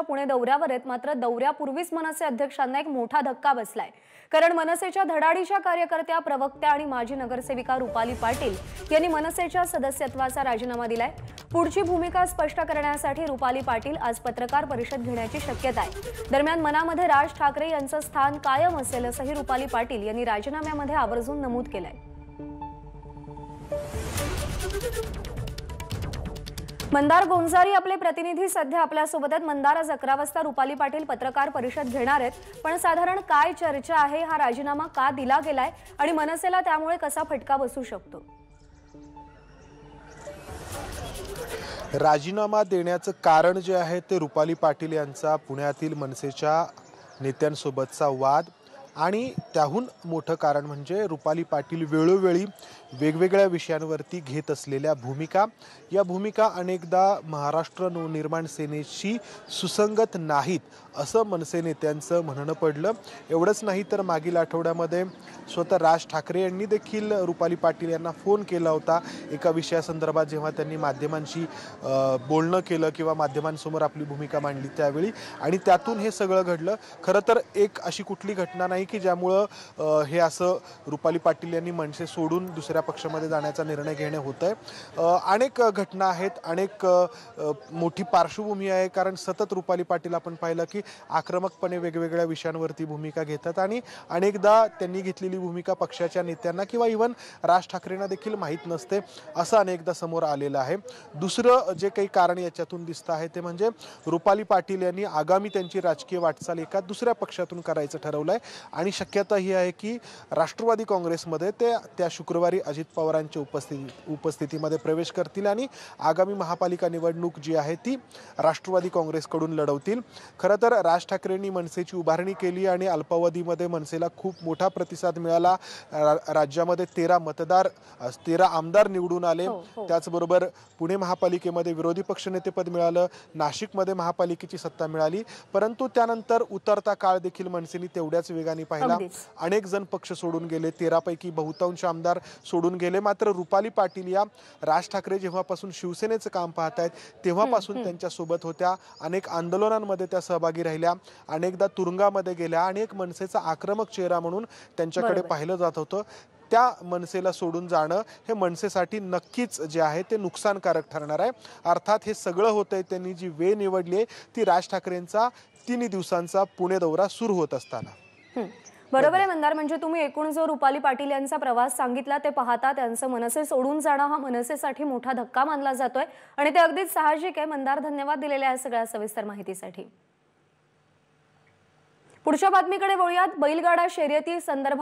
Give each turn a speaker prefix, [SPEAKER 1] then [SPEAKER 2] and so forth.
[SPEAKER 1] पुणे दौऱ्यावर आहेत मात्र दौऱ्यापूर्वीच मनसे अध्यक्षांना एक मोठा धक्का बसलाय कारण मनसेच्या धडाडीच्या कार्यकर्त्या प्रवक्त्या आणि माजी नगरसेविका रुपाली पाटील यांनी मनसेच्या सदस्यत्वाचा राजीनामा दिलाय पुढची भूमिका स्पष्ट करण्यासाठी रुपाली पाटील आज पत्रकार परिषद घेण्याची शक्यता आहे दरम्यान मनामध्ये राज ठाकरे यांचं स्थान कायम असेल असंही रुपाली पाटील यांनी राजीनाम्यामध्ये आवर्जून नमूद केलंय मंदार गोंजारी आपले प्रतिनिधी सध्या आपल्यासोबत आहेत मंदार आज अकरा वाजता रुपाली पाटील पत्रकार परिषद घेणार आहेत पण साधारण काय चर्चा आहे हा राजीनामा का दिला गेलाय आणि मनसेला त्यामुळे कसा फटका बसू शकतो
[SPEAKER 2] राजीनामा देण्याचं कारण जे आहे ते रुपाली पाटील यांचा पुण्यातील मनसेच्या नेत्यांसोबतचा वाद आणि त्याहून मोठं कारण म्हणजे रुपाली पाटील वेळोवेळी वेगवेगळ्या विषयांवरती घेत असलेल्या भूमिका या भूमिका अनेकदा महाराष्ट्र नवनिर्माण सेनेशी सुसंगत नाहीत असं मनसे नेत्यांचं म्हणणं पडलं एवढंच नाही तर मागील आठवड्यामध्ये स्वतः राज ठाकरे यांनी देखील रुपाली पाटील यांना फोन केला होता एका विषयासंदर्भात जेव्हा त्यांनी माध्यमांशी बोलणं केलं किंवा माध्यमांसमोर आपली भूमिका मांडली त्यावेळी आणि त्यातून हे सगळं घडलं खरं तर एक अशी कुठली घटना नाही नाही की ज्यामुळं हे असं रुपाली पाटील यांनी मनसे सोडून दुसऱ्या पक्षामध्ये जाण्याचा निर्णय घेणे होत आहे अनेक घटना आहेत अनेक मोठी पार्श्वभूमी आहे कारण सतत रुपाली पाटील आपण पाहिलं की आक्रमकपणे वेगवेगळ्या विषयांवरती भूमिका घेतात आणि अनेकदा त्यांनी घेतलेली भूमिका पक्षाच्या नेत्यांना किंवा इव्हन राज ठाकरेंना देखील माहीत नसते असं अनेकदा समोर आलेलं आहे दुसरं जे काही कारण याच्यातून दिसतं आहे ते म्हणजे रुपाली पाटील यांनी आगामी त्यांची राजकीय वाटचाल एका दुसऱ्या पक्षातून करायचं ठरवलं आहे आणि शक्यता ही आहे की राष्ट्रवादी काँग्रेसमध्ये ते त्या शुक्रवारी अजित पवारांच्या उपस्थिती उपस्थितीमध्ये प्रवेश करतील आणि आगामी महापालिका निवडणूक जी आहे ती राष्ट्रवादी काँग्रेसकडून लढवतील खरं तर राज ठाकरेंनी मनसेची उभारणी केली आणि अल्पावधीमध्ये मनसेला खूप मोठा प्रतिसाद मिळाला राज्यामध्ये तेरा मतदार तेरा आमदार निवडून आले हो, हो. त्याचबरोबर पुणे महापालिकेमध्ये विरोधी पक्षनेतेपद मिळालं नाशिकमध्ये महापालिकेची सत्ता मिळाली परंतु त्यानंतर उतरता काळ देखील मनसेने तेवढ्याच वेगाने त्यांनी पाहिला अनेक जण पक्ष सोडून गेले तेरापैकी बहुतांश आमदार सोडून गेले मात्र रुपाली पाटील या राज ठाकरे जेव्हापासून शिवसेनेचं काम पाहत आहेत तेव्हापासून त्यांच्यासोबत होत्या अनेक आंदोलनांमध्ये त्या सहभागी राहिल्या अनेकदा तुरुंगामध्ये गेल्या आणि एक मनसेचा आक्रमक चेहरा म्हणून त्यांच्याकडे पाहिलं जात होतं त्या मनसेला सोडून जाणं हे मनसेसाठी नक्कीच जे आहे ते नुकसानकारक ठरणार आहे अर्थात हे सगळं होतंय त्यांनी जी वे निवडली ती राज ठाकरेंचा तीन दिवसांचा पुणे दौरा सुरू होत असताना
[SPEAKER 1] बरोबर आहे मंदार म्हणजे तुम्ही एकूण जो रुपाली पाटील यांचा प्रवास सांगितला ते पाहता त्यांचं मनसे सोडून जाणं हा मनसेसाठी मोठा धक्का मानला जातोय आणि ते अगदीच साहजिक आहे मंदार धन्यवाद दिलेल्या या सगळ्या सविस्तर माहितीसाठी पुढच्या बातमीकडे वळूयात बैलगाडा शर्यती संदर्भात